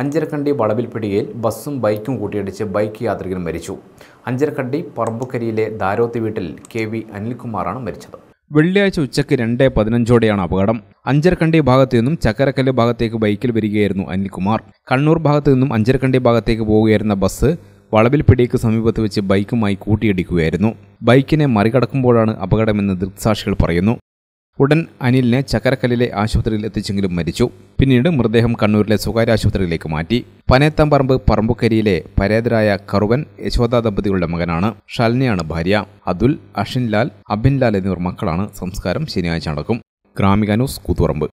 അഞ്ചരക്കണ്ടി വളവിൽപ്പിടിയിൽ ബസ്സും ബൈക്കും കൂട്ടിയിടിച്ച് ബൈക്ക് യാത്രികൻ മരിച്ചു അഞ്ചരക്കണ്ടി പറമ്പുക്കരിയിലെ ദാരോത്തി വീട്ടിൽ കെ വി അനിൽകുമാറാണ് മരിച്ചത് വെള്ളിയാഴ്ച ഉച്ചയ്ക്ക് രണ്ട് പതിനഞ്ചോടെയാണ് അപകടം അഞ്ചരക്കണ്ടി ഭാഗത്തു നിന്നും ചക്കരക്കല്ല് ഭാഗത്തേക്ക് ബൈക്കിൽ വരികയായിരുന്നു അനിൽകുമാർ കണ്ണൂർ ഭാഗത്തു നിന്നും അഞ്ചരക്കണ്ടി ഭാഗത്തേക്ക് പോവുകയായിരുന്ന ബസ് വളവിൽ പിടിക്ക് സമീപത്ത് വെച്ച് ബൈക്കുമായി കൂട്ടിയിടിക്കുകയായിരുന്നു ബൈക്കിനെ മറികടക്കുമ്പോഴാണ് അപകടമെന്ന് ദൃക്സാക്ഷികൾ പറയുന്നു ഉടൻ അനിലിനെ ചക്കരക്കല്ലിലെ ആശുപത്രിയിൽ എത്തിച്ചെങ്കിലും മരിച്ചു പിന്നീട് മൃതദേഹം കണ്ണൂരിലെ സ്വകാര്യ ആശുപത്രിയിലേക്ക് മാറ്റി പനേത്തമ്പറമ്പ് പറമ്പുക്കരിയിലെ പരേതരായ കറുവൻ യശോദ ദമ്പതികളുടെ മകനാണ് ഷാലിനിയാണ് ഭാര്യ അതുൽ അഷിൻലാൽ അബിൻലാൽ എന്നിവർ മക്കളാണ് സംസ്കാരം ശനിയാഴ്ച നടക്കും ഗ്രാമിക ന്യൂസ് കൂത്തുപറമ്പ്